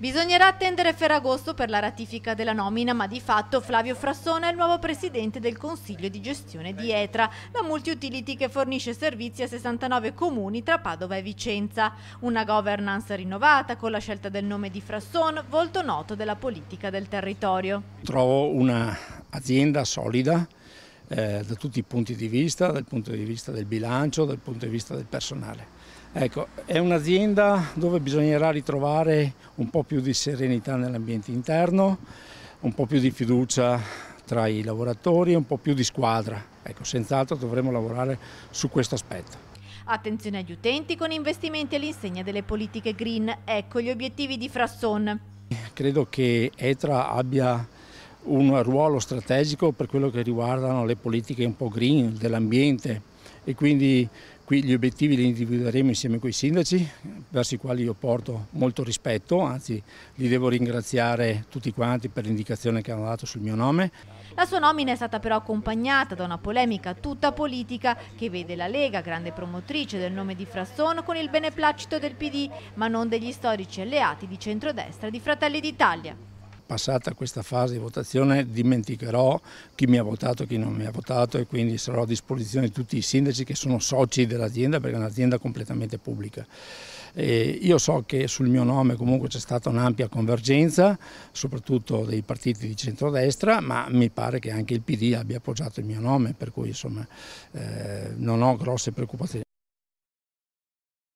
Bisognerà attendere Ferragosto per la ratifica della nomina, ma di fatto Flavio Frassone è il nuovo presidente del Consiglio di gestione di ETRA, la multiutility che fornisce servizi a 69 comuni tra Padova e Vicenza. Una governance rinnovata con la scelta del nome di Frassona, volto noto della politica del territorio. Trovo un'azienda solida, eh, da tutti i punti di vista, dal punto di vista del bilancio, dal punto di vista del personale. Ecco, è un'azienda dove bisognerà ritrovare un po' più di serenità nell'ambiente interno, un po' più di fiducia tra i lavoratori e un po' più di squadra. Ecco, senz'altro dovremo lavorare su questo aspetto. Attenzione agli utenti con investimenti all'insegna delle politiche green. Ecco gli obiettivi di Frasson. Credo che ETRA abbia un ruolo strategico per quello che riguardano le politiche un po' green dell'ambiente e quindi qui gli obiettivi li individueremo insieme con i sindaci verso i quali io porto molto rispetto, anzi li devo ringraziare tutti quanti per l'indicazione che hanno dato sul mio nome. La sua nomina è stata però accompagnata da una polemica tutta politica che vede la Lega, grande promotrice del nome di Frasson, con il beneplacito del PD, ma non degli storici alleati di centrodestra di Fratelli d'Italia passata questa fase di votazione dimenticherò chi mi ha votato e chi non mi ha votato e quindi sarò a disposizione di tutti i sindaci che sono soci dell'azienda perché è un'azienda completamente pubblica. E eh, io so che sul mio nome comunque c'è stata un'ampia convergenza, soprattutto dei partiti di centrodestra, ma mi pare che anche il PD abbia appoggiato il mio nome, per cui insomma eh, non ho grosse preoccupazioni.